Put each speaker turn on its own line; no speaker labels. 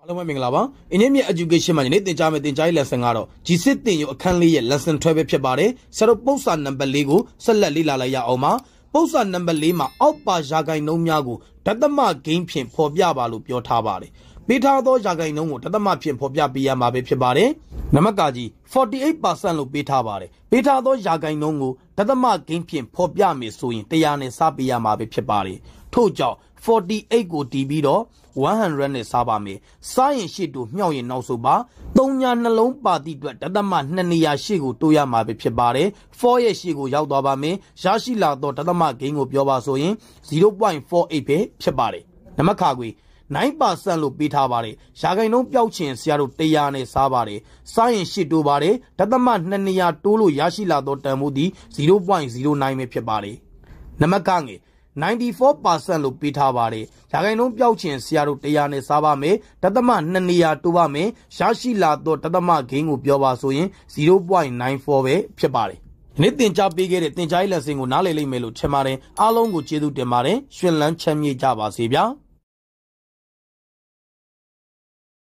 အားလုံးပဲမင်္ဂလာပါအင်းမြင့် education မှာညနေသင်ကြားမယ့်သင်ကြားရေး lesson ကတော့ G6 သင်ယူအခန်း၄ရဲ့ lesson 12ပဲဖြစ်ပါတယ်ဆရာတို့ပု္ပ္ပစာနံပါတ်၄ကိုဆက်လက်လေ့လာလိုက်ရအောင်ပါပု္ပ္ပစာနံပါတ်၄မှာအောက်ပါယာဂိုင်နှုန်းများကိုတသမဂိမ်းဖြင့်ဖော်ပြပါလို့ပြောထားပါတယ်ပေးထားသောရာဂိုင်နှုန်းကိုတသမဖြင့်ဖော်ပြပေးရမှာပဲဖြစ်ပါတယ်နမကကြီး48%လို့ပေးထားပါတယ်ပေးထားသောရာဂိုင်နှုန်းကိုတသမဂိမ်းဖြင့်ဖော်ပြမယ်ဆိုရင်100နဲ့စပေးရမှာပဲဖြစ်ပါတယ်ထို့ကြောင့်48ကိုတီးပြီးတော့100နဲ့စားပါမယ်။စားရင် ရှစ်တို့မြောက်ရင်နောက်ဆိုပါ၃ညာနှလုံးပါတိအတွက်တသမ2နေရာရှစ်ကိုတိုးရမှာပဲဖြစ်ပါတယ်။4ရဲ့ရှစ်ကိုရောက်သွားပါမယ်။ရရှိလာတော့တသမဂိမ်းကိုပြောပါဆိုရင်0.48ပဲဖြစ်ပါတယ်နမခါကွေ9%လို့ပေးထားပါတယ်ရာဂိုင်နှုန်းပျောက်ချင်ဆရာတို့100နဲ့စားပါတယ်စားရင်ရှစ်တိုးပါတယ်ဒသမ2နေရာတိုးလို့ရရှိလာတော့တန်ဖိုးဒီ0.09ပဲဖြစ်ပါတယ်နမခငွေ94%လို့ပေးထားပါတယ်။ရာခိုင်နှုန်းပျောက်ချင်ဆရာတို့တရားနဲ့စားပါမယ်။တသမ2နေရာတိုးပါမယ်။ရရှိလာတော့တသမဂိမ်းကိုပြောပါဆိုရင်0.94ပဲဖြစ်ပါတယ်။နေ့တင်ကြားပေးခဲ့တဲ့တင်ကြားရေးလက်စင်ကိုနားလည်လိမ့်မယ်လို့ထင်ပါတယ်အားလုံးကိုကျေးဇူးတင်ပါတယ်ရှင်လန်းချမ်းမြေ့ကြပါစေဗျာ